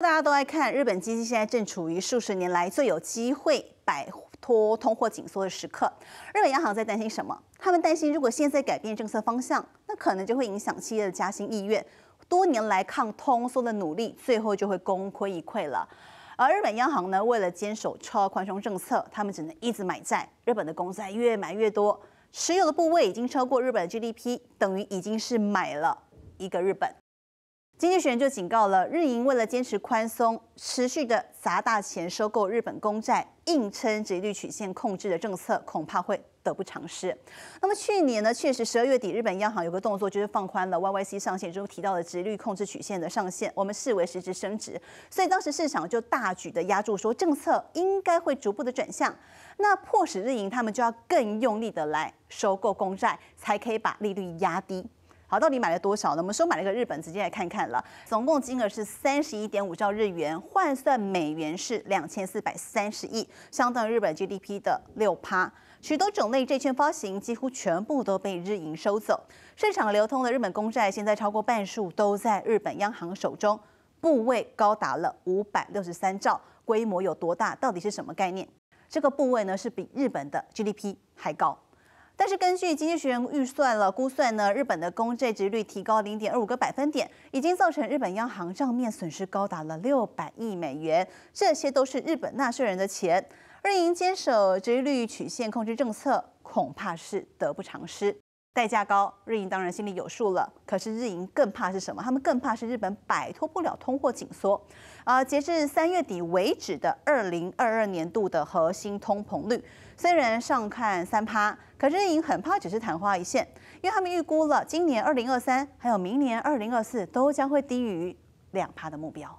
大家都爱看日本经济，现在正处于数十年来最有机会摆脱通货紧缩的时刻。日本央行在担心什么？他们担心如果现在改变政策方向，那可能就会影响企业的加薪意愿，多年来抗通缩的努力最后就会功亏一篑了。而日本央行呢，为了坚守超宽松政策，他们只能一直买债。日本的公债越买越多，持有的部位已经超过日本的 GDP，等于已经是买了一个日本。经济学人就警告了，日银为了坚持宽松，持续的砸大钱收购日本公债，硬撑直率曲线控制的政策，恐怕会得不偿失。那么去年呢，确实十二月底，日本央行有个动作，就是放宽了 Y Y C 上限就提到的直率控制曲线的上限，我们视为实质升值，所以当时市场就大举的压住，说政策应该会逐步的转向，那迫使日银他们就要更用力的来收购公债，才可以把利率压低。好，到底买了多少呢？我们收买了一个日本，直接来看看了。总共金额是三十一点五兆日元，换算美元是两千四百三十亿，相当于日本 GDP 的六趴。许多种类债券发行几乎全部都被日银收走，市场流通的日本公债现在超过半数都在日本央行手中，部位高达了五百六十三兆，规模有多大？到底是什么概念？这个部位呢，是比日本的 GDP 还高。但是根据经济学人预算了估算呢，日本的公债值率提高零点二五个百分点，已经造成日本央行账面损失高达了六百亿美元，这些都是日本纳税人的钱。日银坚守殖率曲线控制政策，恐怕是得不偿失。代价高，日银当然心里有数了。可是日银更怕是什么？他们更怕是日本摆脱不了通货紧缩。啊，截至三月底为止的二零二二年度的核心通膨率，虽然上看三趴，可是日银很怕只是昙花一现，因为他们预估了今年二零二三还有明年二零二四都将会低于两趴的目标。